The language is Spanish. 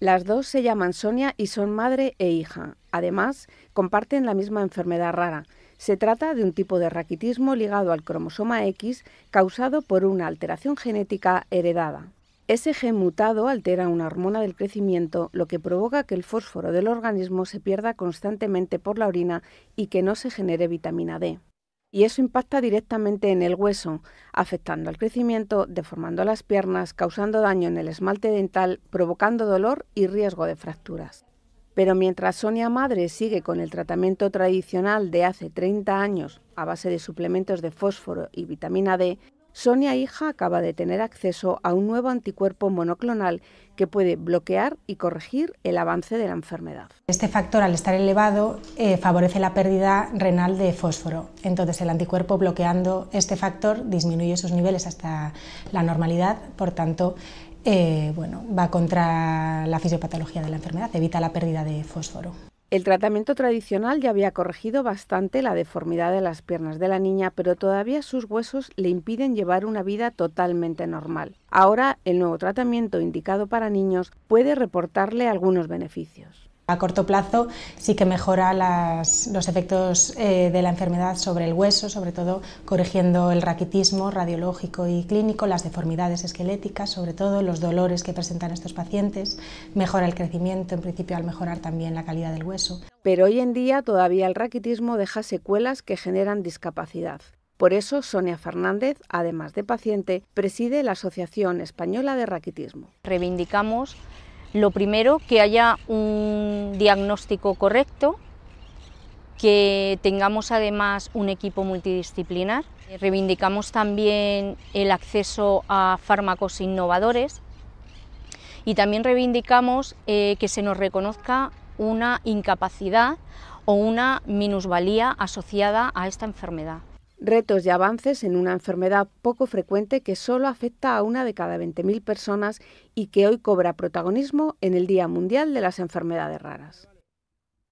Las dos se llaman Sonia y son madre e hija. Además, comparten la misma enfermedad rara. Se trata de un tipo de raquitismo ligado al cromosoma X causado por una alteración genética heredada. Ese gen mutado altera una hormona del crecimiento, lo que provoca que el fósforo del organismo se pierda constantemente por la orina y que no se genere vitamina D y eso impacta directamente en el hueso, afectando al crecimiento, deformando las piernas, causando daño en el esmalte dental, provocando dolor y riesgo de fracturas. Pero mientras Sonia Madre sigue con el tratamiento tradicional de hace 30 años a base de suplementos de fósforo y vitamina D, Sonia Hija acaba de tener acceso a un nuevo anticuerpo monoclonal que puede bloquear y corregir el avance de la enfermedad. Este factor, al estar elevado, eh, favorece la pérdida renal de fósforo. Entonces, el anticuerpo bloqueando este factor disminuye sus niveles hasta la normalidad, por tanto, eh, bueno, va contra la fisiopatología de la enfermedad, evita la pérdida de fósforo. El tratamiento tradicional ya había corregido bastante la deformidad de las piernas de la niña, pero todavía sus huesos le impiden llevar una vida totalmente normal. Ahora, el nuevo tratamiento indicado para niños puede reportarle algunos beneficios. A corto plazo sí que mejora los efectos eh, de la enfermedad sobre el hueso, sobre todo corrigiendo el raquitismo radiológico y clínico, las deformidades esqueléticas, sobre todo los dolores que presentan estos pacientes, mejora el crecimiento en principio al mejorar también la calidad del hueso. Pero hoy en día todavía el raquitismo deja secuelas que generan discapacidad. Por eso, Sonia Fernández, además de paciente, preside la Asociación Española de Raquitismo. Reivindicamos lo primero, que haya un diagnóstico correcto, que tengamos además un equipo multidisciplinar. Eh, reivindicamos también el acceso a fármacos innovadores y también reivindicamos eh, que se nos reconozca una incapacidad o una minusvalía asociada a esta enfermedad. Retos y avances en una enfermedad poco frecuente que solo afecta a una de cada 20.000 personas y que hoy cobra protagonismo en el Día Mundial de las Enfermedades Raras.